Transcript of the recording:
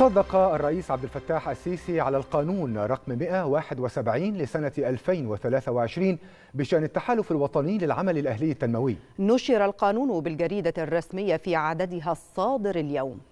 صدق الرئيس عبد الفتاح السيسي على القانون رقم 171 لسنة 2023 بشأن التحالف الوطني للعمل الأهلي التنموي نشر القانون بالجريدة الرسمية في عددها الصادر اليوم